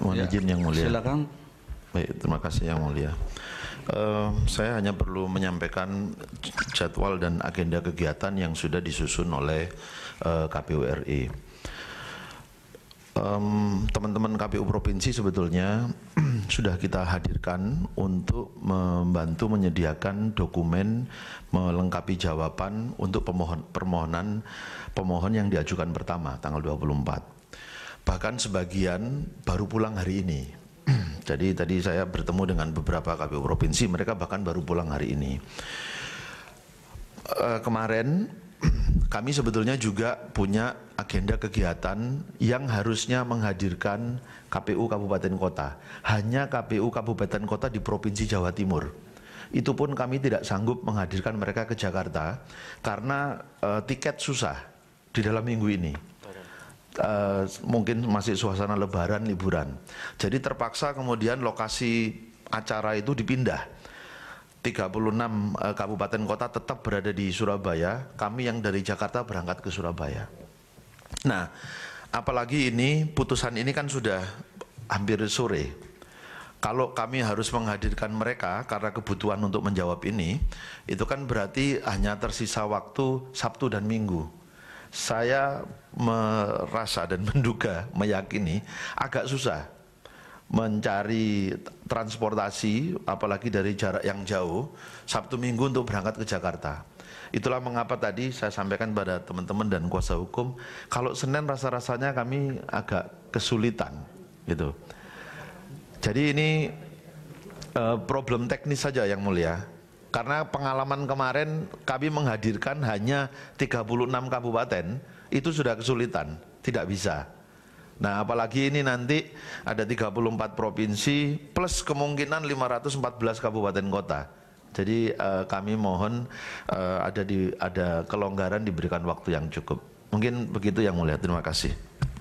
mohon ya, izin yang mulia. Silakan. Baik, terima kasih yang mulia. Uh, saya hanya perlu menyampaikan jadwal dan agenda kegiatan yang sudah disusun oleh uh, eh, KPU RI. teman teman-teman KPU provinsi sebetulnya sudah kita hadirkan untuk membantu menyediakan dokumen melengkapi jawaban untuk pemohon permohonan pemohon yang diajukan pertama tanggal 24 bahkan sebagian baru pulang hari ini. Jadi tadi saya bertemu dengan beberapa KPU provinsi, mereka bahkan baru pulang hari ini. E, kemarin kami sebetulnya juga punya agenda kegiatan yang harusnya menghadirkan KPU kabupaten kota. Hanya KPU kabupaten kota di Provinsi Jawa Timur. Itu pun kami tidak sanggup menghadirkan mereka ke Jakarta karena e, tiket susah di dalam minggu ini Eh, mungkin masih suasana lebaran liburan. Jadi terpaksa kemudian lokasi acara itu dipindah. 36 uh, eh, kabupaten kota tetap berada di Surabaya, kami yang dari Jakarta berangkat ke Surabaya. Nah, apalagi ini putusan ini kan sudah hampir sore. Kalau kami harus menghadirkan mereka karena kebutuhan untuk menjawab ini, itu kan berarti hanya tersisa waktu Sabtu dan Minggu saya merasa dan menduga, meyakini agak susah mencari transportasi apalagi dari jarak yang jauh Sabtu Minggu untuk berangkat ke Jakarta. Itulah mengapa tadi saya sampaikan pada teman-teman dan kuasa hukum kalau Senin rasa-rasanya kami agak kesulitan gitu. Jadi ini uh, problem teknis saja yang mulia karena pengalaman kemarin kami menghadirkan hanya 36 kabupaten, itu sudah kesulitan, tidak bisa. Nah, apalagi ini nanti ada 34 provinsi plus kemungkinan 514 kabupaten kota. Jadi eh, kami mohon eh, ada di ada kelonggaran diberikan waktu yang cukup. Mungkin begitu yang mulia. Terima kasih.